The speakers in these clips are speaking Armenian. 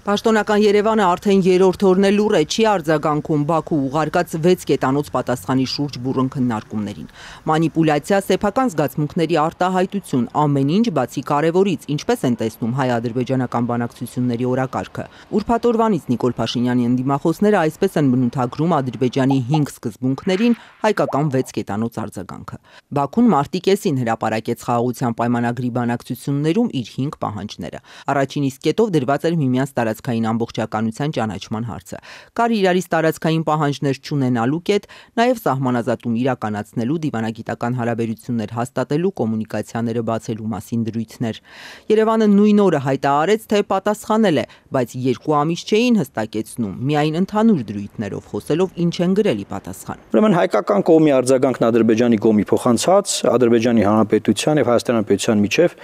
Պաշտոնական Երևանը արդեն երրորդ օրն է լուր է չի արձագանքում Բաքու ուղարկած 6 կետանոց պատասխանի շուրջ բուրըն քննարկումներին։ Մանիպուլյացիա, սեփական զգացմունքների արտահայտություն, ամեն ինչ բացի կարևորից, ինչպես են տեսնում հայ-ադրբեջանական բանակցությունների օրակարգը։ Ուրփաթորվանից Նիկոլ Փաշինյանի ընդդիմախոսները այսպես են բնութագրում Ադրբեջանի 5 սկզբունքներին հայկական 6 կետանոց արձագանքը։ Բաքուն մարտի կեսին հրապարակեց խաղաղության պայմանագրի բանակցություններում իր 5 պահանջները։ Առաջին իսկ կետով դրված էր միմյանց տարած տարածքային ամբողջականության ճանաչման հարցը։ Կար իրարից տարածքային պահանջներ չունենալու կետ, նաև սահմանազատում իրականացնելու, դիվանագիտական հարաբերություններ հաստատելու, կոմունիկացիաները բացելու մասին դրույթներ։ Երևանը նույն օրը հայտարարեց, թե պատասխանել է, բայց երկու ամիս չէին հստակեցնում, միայն ընդհանուր դրույթներով խոսելով ինչ են գրելի պատասխան։ Ուրեմն հայկական կողմի արձագանքն Ադրբեջանի կողմի փոխանցած Ադրբեջանի Հանրապետության եւ Հայաստանի Հանրապետության միջև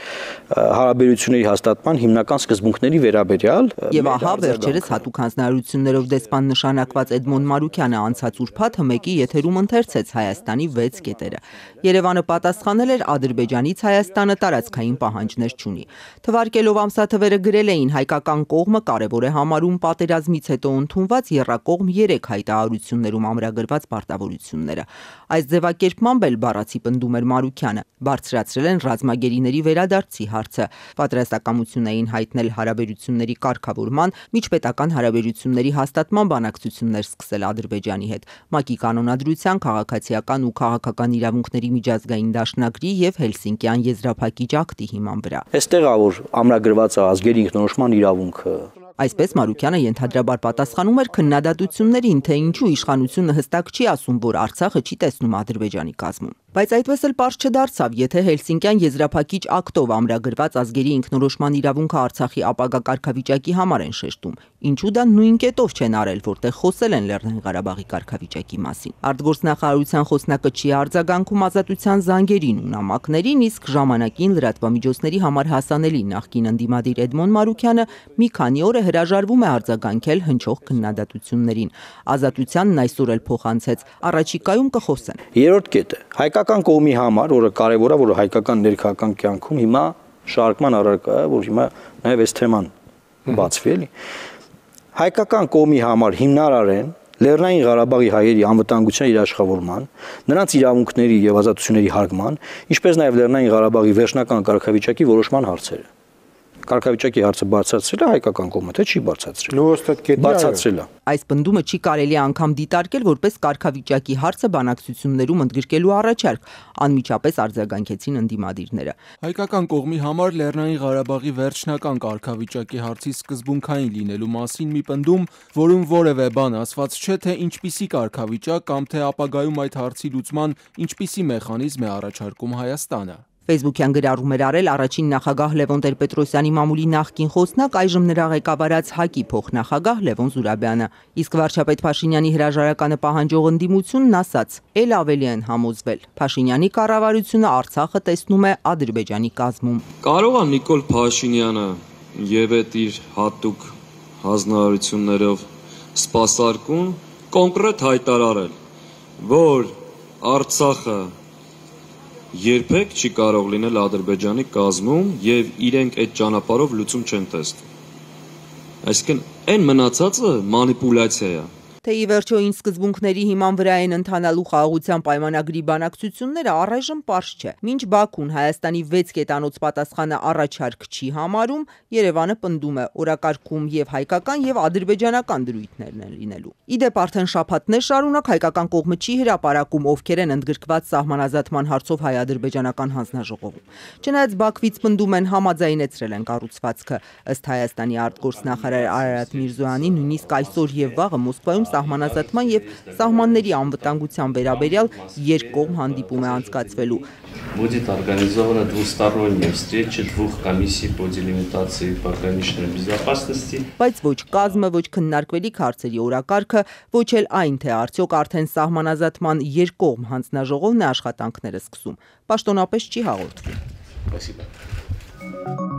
հարաբերությունների հաստատման հիմնական սկզբունքների վերաբերյալ Եվ ահա վերջերս հատուկ հանձնարարություններով դեսպան նշանակված Էդմոն Մարուկյանը անցած ուրբաթը մեկի եթերում ընթերցեց Հայաստանի 6 կետերը։ Երևանը պատասխանել էր Ադրբեջանից Հայաստանը տարածքային պահանջներ չունի։ Թվարկելով ամսաթվերը գրել էին հայկական կողմը կարևոր է համարում պատերազմից հետո ընդունված երրակողմ 3 հայտարարություններում ամրագրված պարտավորությունները։ Այս ձևակերպմամբ էլ բառացի պնդում էր Մարուկյանը։ Բարձրացրել են ռազմագերիների վերադարձի հարցը։ Պատրաստակամություն էին հայտնել հարաբերությունների կարգավոր կարգավորման, միջպետական հարաբերությունների հաստատման բանակցություններ սկսել Ադրբեջանի հետ։ ՄԱԿ-ի կանոնադրության, քաղաքացիական ու քաղաքական իրավունքների միջազգային դաշնակրի եւ Հելսինկյան եզրափակիչ ակտի հիման վրա։ Այստեղ ա որ ամրագրված է ազգերի ինքնորոշման իրավունքը, Այսպես Մարուկյանը ենթադրաբար պատասխանում էր քննադատություններին, թե ինչու իշխանությունը հստակ չի ասում, որ Արցախը չի տեսնում Ադրբեջանի կազմում։ Բայց այդպես էլ պարզ չդարձավ, եթե Հելսինկյան եզրափակիչ ակտով ամրագրված ազգերի ինքնորոշման իրավունքը Արցախի ապագա կարգավիճակի համար են շեշտում։ Ինչու դա նույն կետով չեն արել, որտեղ խոսել են Լեռնային Ղարաբաղի կարգավիճակի մասին։ Արտգործնախարարության խոսնակը չի արձագանքում ազատության զանգերին ու նամակներին, իսկ ժամանակին լրատվամիջոցների համար հասանելի նախկին ընդդիմադիր Էդմոն Մարուկյանը մի քանի օր է հրաժարվում է արձագանքել հնչող քննադատություններին։ Ազատությանն այսօր էլ փոխանցեց, առաջիկայում կխոսեն։ Երրորդ կետը հայկական հայկական կողմի համար, որը կարևոր է, որ հայկական ներքաղաքական կյանքում հիմա շարժման առարկա է, որ հիմա նաև այս թեման բացվի էլի։ Հայկական կողմի համար հիմնարար են Լեռնային Ղարաբաղի հայերի անվտանգության իրաշխավորման, նրանց իրավունքների եւ ազատությունների հարգման, ինչպես նաեւ Լեռնային Ղարաբաղի վերջնական կարգավիճակի որոշման հարցերը կարգավիճակի հարցը բարձրացրել է հայկական կողմը, թե չի բարձրացրել։ Նու ոստատկետի բարձրացրել է։ Այս բնդումը չի կարելի անգամ դիտարկել որպես կարգավիճակի հարցը բանակցություններում ընդգրկելու առաջարկ, անմիջապես արձագանքեցին ընդդիմադիրները։ Հայկական կողմի համար Լեռնային Ղարաբաղի վերջնական կարգավիճակի հարցի սկզբունքային լինելու մասին մի պնդում, որում որևէ բան ասված չէ, թե ինչպիսի կարգավիճակ կամ թե ապագայում այդ հարցի լուծման ինչպիսի մեխանիզմ է առաջարկում Հայաստանը։ Facebook-յան գրառում էր արել առաջին նախագահ Լևոն Տեր-Պետրոսյանի մամուլի նախկին խոսնակ, այժմ նրա ղեկավարած ՀԱԿ-ի փոխնախագահ Լևոն Զուրաբյանը։ Իսկ վարչապետ Փաշինյանի հրաժարականը պահանջող ընդդիմությունն ասաց. «Էլ ավելի են համոզվել։ Փաշինյանի կառավարությունը Արցախը տեսնում է Ադրբեջանի կազմում»։ Կարո՞ղ է Նիկոլ Փաշինյանը եւ այդ իր հատուկ հանձնարարություններով սпасարկուն կոնկրետ հայտարարել, որ Արցախը երբեք չի կարող լինել Ադրբեջանի կազմում եւ իրենք այդ ճանապարով լուծում չեն տեսնում։ Այսինքն այն մնացածը մանիպուլյացիա է թե ի վերջո ինչ սկզբունքների հիման վրա են ընթանալու խաղաղության պայմանագրի բանակցությունները առայժմ པարզ չէ։ Մինչ Բաքուն Հայաստանի 6 կետանոց պատասխանը առաջարկ չի համարում, Երևանը պնդում է օրակարգում եւ հայկական եւ ադրբեջանական դրույթներն են լինելու։ Իդեպ արդեն շաբաթներ շարունակ հայկական կողմը չի հրապարակում ովքեր են ընդգրկված սահմանազատման հարցով հայ-ադրբեջանական հանձնաժողովում։ Չնայած Բաքվից պնդում են համաձայնեցրել են կառուցվածքը, ըստ Հայաստանի արտգործնախարար Արարատ Միրզոյանի նույնիսկ այսօր եւ վաղը Մոսկվայում սահմանազատման եւ սահմանների անվտանգության վերաբերյալ երկկողմ հանդիպում է անցկացվելու։ Будет организована двусторонняя встреча двух комиссий по делимитации пограничной безопасности։ Բայց ոչ կազմը, ոչ քննարկվելիք հարցերի օրակարգը, ոչ էլ այն, թե արդյոք արդեն սահմանազատման երկկողմ հանձնաժողովն է աշխատանքները սկսում, պաշտոնապես չի հաղորդվում։ Спасибо.